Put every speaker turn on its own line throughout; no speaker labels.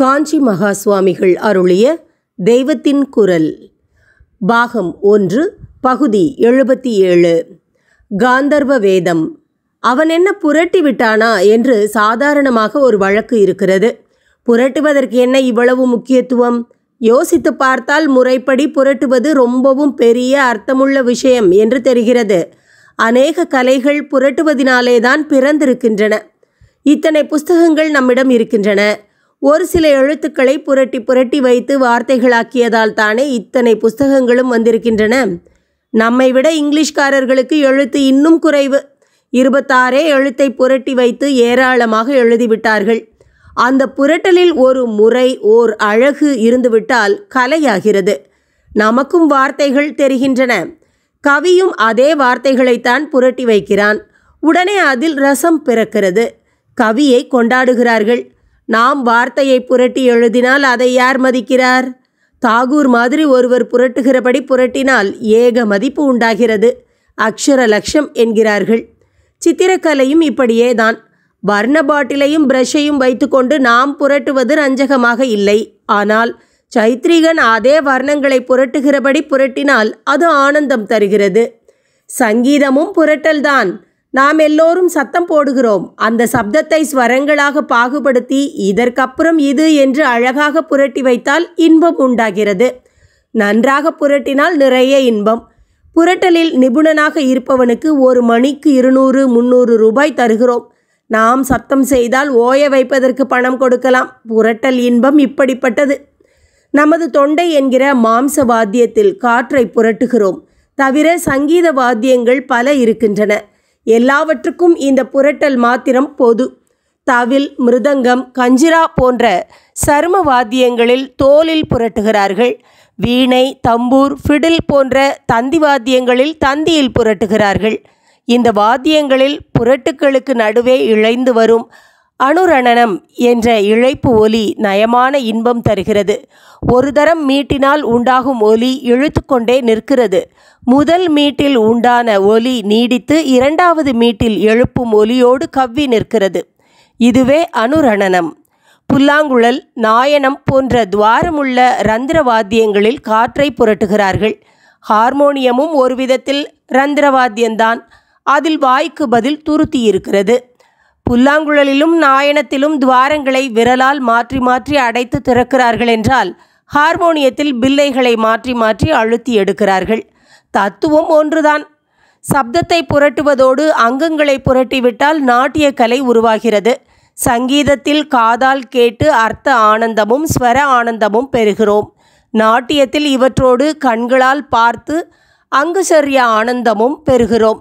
காஞ்சி மகா சுவாமிகள் அருளிய தெய்வத்தின் குரல் பாகம் ஒன்று பகுதி எழுபத்தி ஏழு காந்தர்வ வேதம் அவன் என்ன புரட்டி விட்டானா என்று சாதாரணமாக ஒரு வழக்கு இருக்கிறது புரட்டுவதற்கு என்ன இவ்வளவு முக்கியத்துவம் யோசித்து பார்த்தால் முறைப்படி புரட்டுவது ரொம்பவும் பெரிய அர்த்தமுள்ள விஷயம் என்று தெரிகிறது அநேக கலைகள் புரட்டுவதினாலே தான் பிறந்திருக்கின்றன இத்தனை புஸ்தகங்கள் நம்மிடம் இருக்கின்றன ஒரு சில எழுத்துக்களை புரட்டி புரட்டி வைத்து வார்த்தைகளாக்கியதால் தானே இத்தனை புஸ்தகங்களும் வந்திருக்கின்றன நம்மை விட இங்கிலீஷ்காரர்களுக்கு எழுத்து இன்னும் குறைவு இருபத்தாறே எழுத்தை புரட்டி வைத்து ஏராளமாக எழுதிவிட்டார்கள் அந்த புரட்டலில் ஒரு முறை ஓர் அழகு இருந்துவிட்டால் கலையாகிறது நமக்கும் வார்த்தைகள் தெரிகின்றன கவியும் அதே வார்த்தைகளைத்தான் புரட்டி வைக்கிறான் உடனே அதில் ரசம் பிறக்கிறது கவியை கொண்டாடுகிறார்கள் நாம் வார்த்தையை புரட்டி எழுதினால் அதை யார் மதிக்கிறார் தாகூர் மாதிரி ஒருவர் புரட்டுகிறபடி புரட்டினால் ஏக மதிப்பு உண்டாகிறது அக்ஷர லட்சம் என்கிறார்கள் சித்திரக்கலையும் இப்படியேதான் வர்ண பாட்டிலையும் பிரஷையும் வைத்துக்கொண்டு நாம் புரட்டுவது ரஞ்சகமாக இல்லை ஆனால் சைத்ரிகன் அதே வர்ணங்களை புரட்டுகிறபடி புரட்டினால் அது ஆனந்தம் தருகிறது சங்கீதமும் புரட்டல்தான் நாம் எல்லோரும் சத்தம் போடுகிறோம் அந்த சப்தத்தை ஸ்வரங்களாக பாகுபடுத்தி இதற்கப்புறம் இது என்று அழகாக புரட்டி வைத்தால் இன்பம் உண்டாகிறது நன்றாக புரட்டினால் நிறைய இன்பம் புரட்டலில் நிபுணனாக இருப்பவனுக்கு ஒரு மணிக்கு இருநூறு முந்நூறு ரூபாய் தருகிறோம் நாம் சத்தம் செய்தால் ஓய வைப்பதற்கு பணம் கொடுக்கலாம் புரட்டல் இன்பம் இப்படிப்பட்டது நமது தொண்டை என்கிற மாம்ச வாத்தியத்தில் காற்றை புரட்டுகிறோம் தவிர சங்கீத வாத்தியங்கள் பல இருக்கின்றன எல்லாவற்றுக்கும் இந்த புரட்டல் மாத்திரம் போது தவில் மிருதங்கம் கஞ்சிரா போன்ற சரும வாத்தியங்களில் தோலில் புரட்டுகிறார்கள் வீணை தம்பூர் ஃபிடில் போன்ற தந்தி வாத்தியங்களில் தந்தியில் புரட்டுகிறார்கள் இந்த வாத்தியங்களில் புரட்டுக்களுக்கு நடுவே இழைந்து வரும் அனுரணனம் என்ற இழைப்பு ஒலி நயமான இன்பம் தருகிறது ஒரு தரம் மீட்டினால் உண்டாகும் ஒலி இழுத்துக்கொண்டே நிற்கிறது முதல் மீட்டில் உண்டான ஒலி நீடித்து இரண்டாவது மீட்டில் எழுப்பும் ஒலியோடு கவ்வி நிற்கிறது இதுவே அனுரணனம் புல்லாங்குழல் நாயனம் போன்ற துவாரமுள்ள ரந்திர வாத்தியங்களில் காற்றை புரட்டுகிறார்கள் ஹார்மோனியமும் ஒரு விதத்தில் ரந்திரவாத்தியம்தான் அதில் வாய்க்கு பதில் துருத்தி இருக்கிறது புல்லாங்குழலிலும் நாயனத்திலும் துவாரங்களை விரலால் மாற்றி மாற்றி அடைத்து திறக்கிறார்கள் என்றால் ஹார்மோனியத்தில் பில்லைகளை மாற்றி மாற்றி அழுத்தி எடுக்கிறார்கள் தத்துவம் ஒன்றுதான் சப்தத்தை புரட்டுவதோடு அங்கங்களை புரட்டிவிட்டால் நாட்டிய கலை உருவாகிறது சங்கீதத்தில் காதால் கேட்டு அர்த்த ஆனந்தமும் ஸ்வர ஆனந்தமும் பெறுகிறோம் நாட்டியத்தில் இவற்றோடு கண்களால் பார்த்து அங்குசரிய ஆனந்தமும் பெறுகிறோம்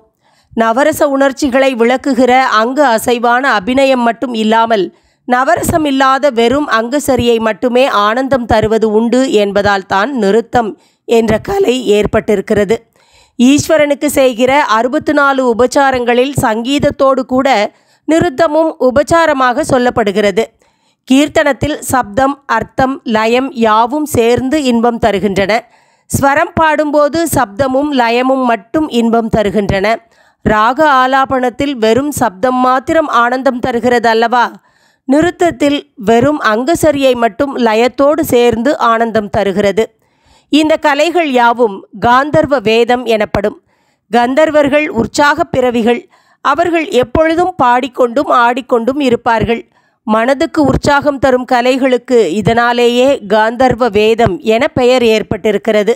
நவரச உணர்ச்சிகளை விளக்குகிற அங்கு அசைவான அபிநயம் மட்டும் இல்லாமல் நவரசம் இல்லாத வெறும் அங்கு சரியை மட்டுமே ஆனந்தம் தருவது உண்டு என்பதால் தான் நிறுத்தம் என்ற கலை ஏற்பட்டிருக்கிறது ஈஸ்வரனுக்கு செய்கிற அறுபத்து நாலு உபச்சாரங்களில் சங்கீதத்தோடு கூட நிறுத்தமும் உபச்சாரமாக சொல்லப்படுகிறது கீர்த்தனத்தில் சப்தம் அர்த்தம் லயம் யாவும் சேர்ந்து இன்பம் தருகின்றன ஸ்வரம் பாடும்போது சப்தமும் லயமும் மட்டும் இன்பம் தருகின்றன ராக ஆலாபனத்தில் வெறும் சப்தம் மாத்திரம் ஆனந்தம் தருகிறது அல்லவா நிறுத்தத்தில் வெறும் அங்கசரியை மட்டும் லயத்தோடு சேர்ந்து ஆனந்தம் தருகிறது இந்த கலைகள் யாவும் காந்தர்வ வேதம் எனப்படும் கந்தர்வர்கள் உற்சாக பிறவிகள் அவர்கள் எப்பொழுதும் பாடிக்கொண்டும் ஆடிக்கொண்டும் இருப்பார்கள் மனதுக்கு உற்சாகம் தரும் கலைகளுக்கு இதனாலேயே காந்தர்வ வேதம் என பெயர் ஏற்பட்டிருக்கிறது